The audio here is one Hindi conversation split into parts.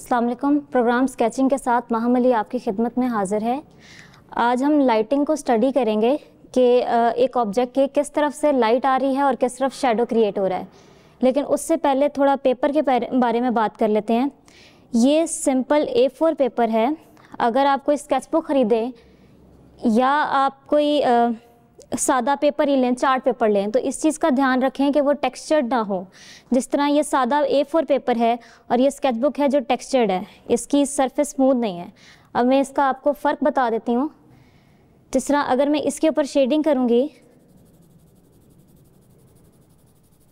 अल्लाम प्रोग्राम स्केचिंग के साथ माहम अली आपकी खिदमत में हाज़िर है आज हम लाइटिंग को स्टडी करेंगे कि एक ऑब्जेक्ट के किस तरफ से लाइट आ रही है और किस तरफ शेडो क्रिएट हो रहा है लेकिन उससे पहले थोड़ा पेपर के बारे में बात कर लेते हैं ये सिंपल ए फोर पेपर है अगर आप कोई स्केच बुक ख़रीदें या आप कोई सादा पेपर ही लें चार्ट पेपर लें तो इस चीज़ का ध्यान रखें कि वो टेक्सचर्ड ना हो जिस तरह ये सादा ए फोर पेपर है और ये स्केचबुक है जो टेक्सचर्ड है इसकी सरफेस स्मूथ नहीं है अब मैं इसका आपको फ़र्क बता देती हूँ जिस तरह अगर मैं इसके ऊपर शेडिंग करूँगी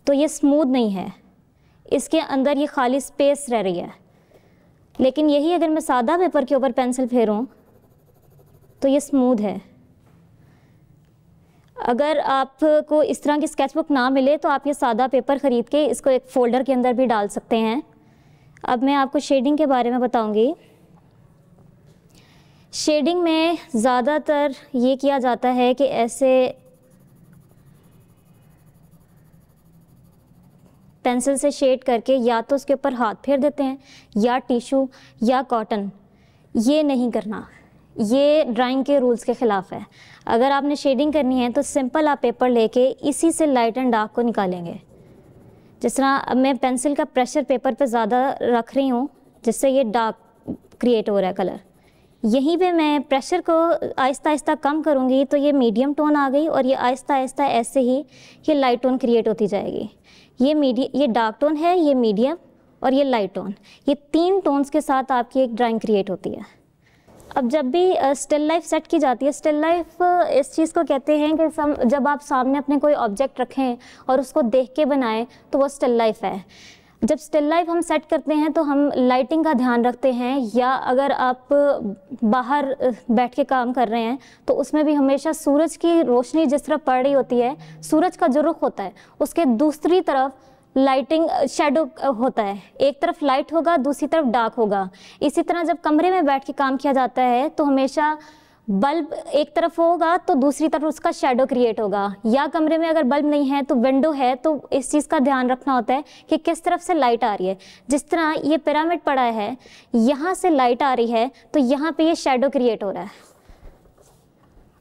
तो ये स्मूथ नहीं है इसके अंदर ये खाली स्पेस रह रही है लेकिन यही अगर मैं सादा पेपर के ऊपर पेंसिल फेरूँ तो ये स्मूथ है अगर आपको इस तरह की स्केचबुक ना मिले तो आप ये सादा पेपर ख़रीद के इसको एक फ़ोल्डर के अंदर भी डाल सकते हैं अब मैं आपको शेडिंग के बारे में बताऊंगी शेडिंग में ज़्यादातर ये किया जाता है कि ऐसे पेंसिल से शेड करके या तो उसके ऊपर हाथ फेर देते हैं या टिशू या कॉटन ये नहीं करना ये ड्राइंग के रूल्स के ख़िलाफ़ है अगर आपने शेडिंग करनी है तो सिंपल आप पेपर लेके इसी से लाइट एंड डार्क को निकालेंगे जिस तरह अब मैं पेंसिल का प्रेशर पेपर पर ज़्यादा रख रही हूँ जिससे ये डार्क क्रिएट हो रहा है कलर यहीं पे मैं प्रेशर को आहिस्ता आहिस्ता कम करूँगी तो ये मीडियम टोन आ गई और ये आहिस्ता आहिस्ता ऐसे ही ये लाइट टोन क्रिएट होती जाएगी ये मीडिय ये डार्क टोन है ये मीडियम और ये लाइट टोन ये तीन टोन्स के साथ आपकी एक ड्राइंग क्रिएट होती है अब जब भी स्टिल लाइफ सेट की जाती है स्टिल लाइफ इस चीज़ को कहते हैं कि सम, जब आप सामने अपने कोई ऑब्जेक्ट रखें और उसको देख के बनाएं तो वो स्टिल लाइफ है जब स्टिल लाइफ हम सेट करते हैं तो हम लाइटिंग का ध्यान रखते हैं या अगर आप बाहर बैठ के काम कर रहे हैं तो उसमें भी हमेशा सूरज की रोशनी जिस तरह पड़ रही होती है सूरज का जो रुख होता है उसके दूसरी तरफ लाइटिंग शेडो होता है एक तरफ लाइट होगा दूसरी तरफ डार्क होगा इसी तरह जब कमरे में बैठ के काम किया जाता है तो हमेशा बल्ब एक तरफ होगा तो दूसरी तरफ उसका शेडो क्रिएट होगा या कमरे में अगर बल्ब नहीं है तो विंडो है तो इस चीज़ का ध्यान रखना होता है कि किस तरफ से लाइट आ रही है जिस तरह ये पिरामिड पड़ा है यहाँ से लाइट आ रही है तो यहाँ पे ये शेडो क्रिएट हो रहा है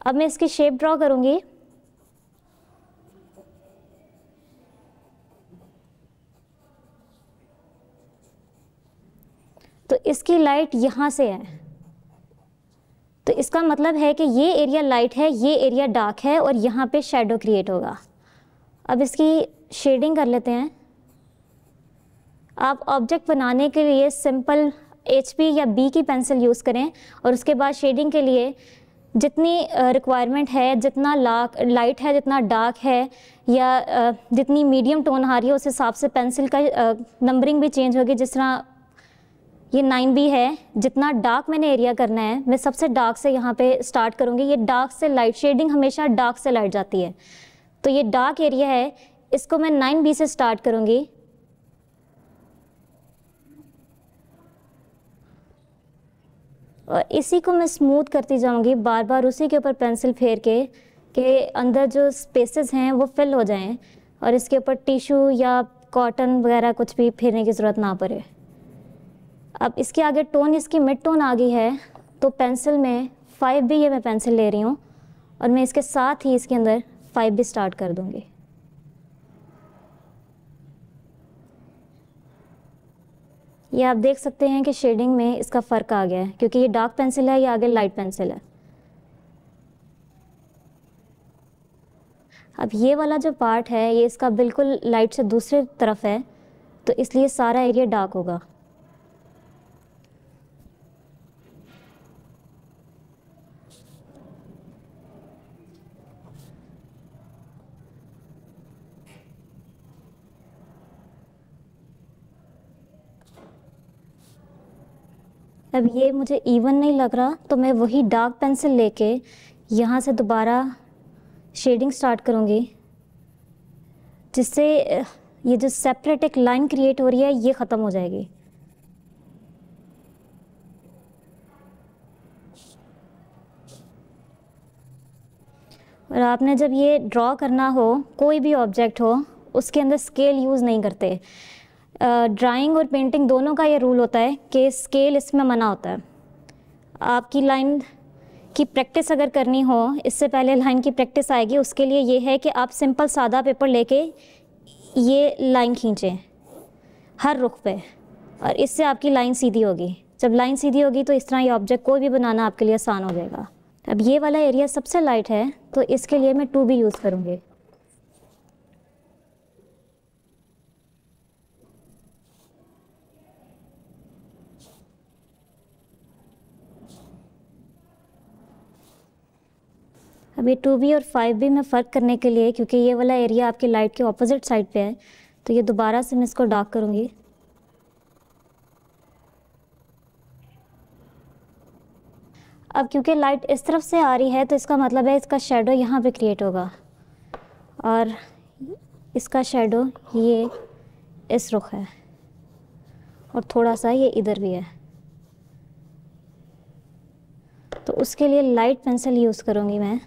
अब मैं इसकी शेप ड्रॉ करूँगी इसकी लाइट यहाँ से है तो इसका मतलब है कि ये एरिया लाइट है ये एरिया डार्क है और यहाँ पे शेडो क्रिएट होगा अब इसकी शेडिंग कर लेते हैं आप ऑब्जेक्ट बनाने के लिए सिंपल एच या बी की पेंसिल यूज़ करें और उसके बाद शेडिंग के लिए जितनी रिक्वायरमेंट है जितना लाक लाइट है जितना डार्क है या जितनी मीडियम टोन आ रही है उस हिसाब से पेंसिल का नंबरिंग भी चेंज होगी जिस तरह ये नाइन बी है जितना डार्क मैंने एरिया करना है मैं सबसे डार्क से यहाँ पे स्टार्ट करूँगी ये डार्क से लाइट शेडिंग हमेशा डार्क से लाइट जाती है तो ये डार्क एरिया है इसको मैं नाइन बी से स्टार्ट करूँगी और इसी को मैं स्मूथ करती जाऊँगी बार बार उसी के ऊपर पेंसिल फेर के कि अंदर जो स्पेसेस हैं वो फिल हो जाएं और इसके ऊपर टिशू या कॉटन वगैरह कुछ भी फेरने की ज़रूरत ना पड़े अब इसके आगे टोन इसकी मिड टोन आ गई है तो पेंसिल में फाइव भी ये मैं पेंसिल ले रही हूँ और मैं इसके साथ ही इसके अंदर फाइव भी स्टार्ट कर दूँगी ये आप देख सकते हैं कि शेडिंग में इसका फ़र्क आ गया है क्योंकि ये डार्क पेंसिल है या आगे लाइट पेंसिल है अब ये वाला जो पार्ट है ये इसका बिल्कुल लाइट से दूसरी तरफ है तो इसलिए सारा एरिया डार्क होगा अब ये मुझे इवन नहीं लग रहा तो मैं वही डार्क पेंसिल लेके यहाँ से दोबारा शेडिंग स्टार्ट करूँगी जिससे ये जो सेपरेट एक लाइन क्रिएट हो रही है ये ख़त्म हो जाएगी और आपने जब ये ड्रॉ करना हो कोई भी ऑब्जेक्ट हो उसके अंदर स्केल यूज़ नहीं करते ड्राइंग और पेंटिंग दोनों का ये रूल होता है कि स्केल इसमें मना होता है आपकी लाइन की प्रैक्टिस अगर करनी हो इससे पहले लाइन की प्रैक्टिस आएगी उसके लिए ये है कि आप सिंपल सादा पेपर लेके ये लाइन खींचें हर रुख पे और इससे आपकी लाइन सीधी होगी जब लाइन सीधी होगी तो इस तरह ये ऑब्जेक्ट कोई भी बनाना आपके लिए आसान हो जाएगा अब ये वाला एरिया सबसे लाइट है तो इसके लिए मैं टू भी यूज़ करूँगी अभी टू बी और फाइव बी में फ़र्क करने के लिए क्योंकि ये वाला एरिया आपकी लाइट के ऑपोजिट साइड पे है तो ये दोबारा से मैं इसको डार्क करूँगी अब क्योंकि लाइट इस तरफ से आ रही है तो इसका मतलब है इसका शेडो यहाँ पे क्रिएट होगा और इसका शेडो ये इस रुख है और थोड़ा सा ये इधर भी है तो उसके लिए लाइट पेंसिल यूज़ करूँगी मैं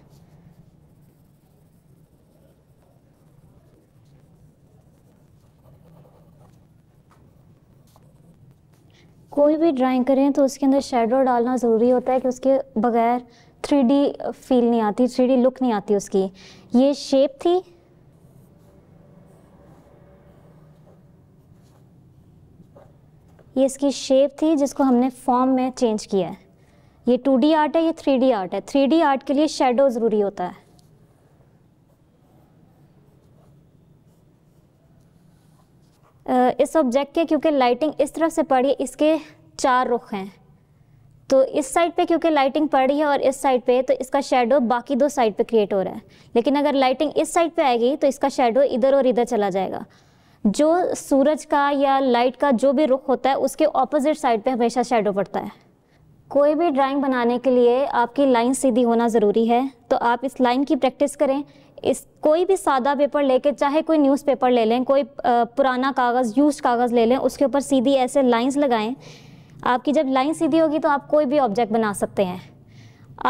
कोई भी ड्राइंग करें तो उसके अंदर शेडो डालना ज़रूरी होता है कि उसके बगैर थ्री फील नहीं आती थ्री लुक नहीं आती उसकी ये शेप थी ये इसकी शेप थी जिसको हमने फॉर्म में चेंज किया है ये 2D आर्ट है ये 3D आर्ट है 3D आर्ट के लिए शेडो ज़रूरी होता है इस ऑब्जेक्ट के क्योंकि लाइटिंग इस तरफ से पड़ी है इसके चार रुख हैं तो इस साइड पे क्योंकि लाइटिंग पड़ रही है और इस साइड पे तो इसका शेडो बाकी दो साइड पे क्रिएट हो रहा है लेकिन अगर लाइटिंग इस साइड पे आएगी तो इसका शेडो इधर और इधर चला जाएगा जो सूरज का या लाइट का जो भी रुख होता है उसके ऑपोजिट साइड पे हमेशा शेडो पड़ता है कोई भी ड्राइंग बनाने के लिए आपकी लाइन सीधी होना ज़रूरी है तो आप इस लाइन की प्रैक्टिस करें इस कोई भी सादा पेपर लेके चाहे कोई न्यूज़पेपर ले लें कोई पुराना कागज़ यूज कागज़ ले लें उसके ऊपर सीधी ऐसे लाइंस लगाएं आपकी जब लाइन सीधी होगी तो आप कोई भी ऑब्जेक्ट बना सकते हैं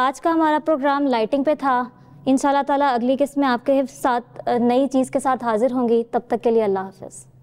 आज का हमारा प्रोग्राम लाइटिंग पे था इन ताला अगली किस्त में आपके साथ नई चीज़ के साथ हाज़िर होंगी तब तक के लिए अल्लाह हाफिज़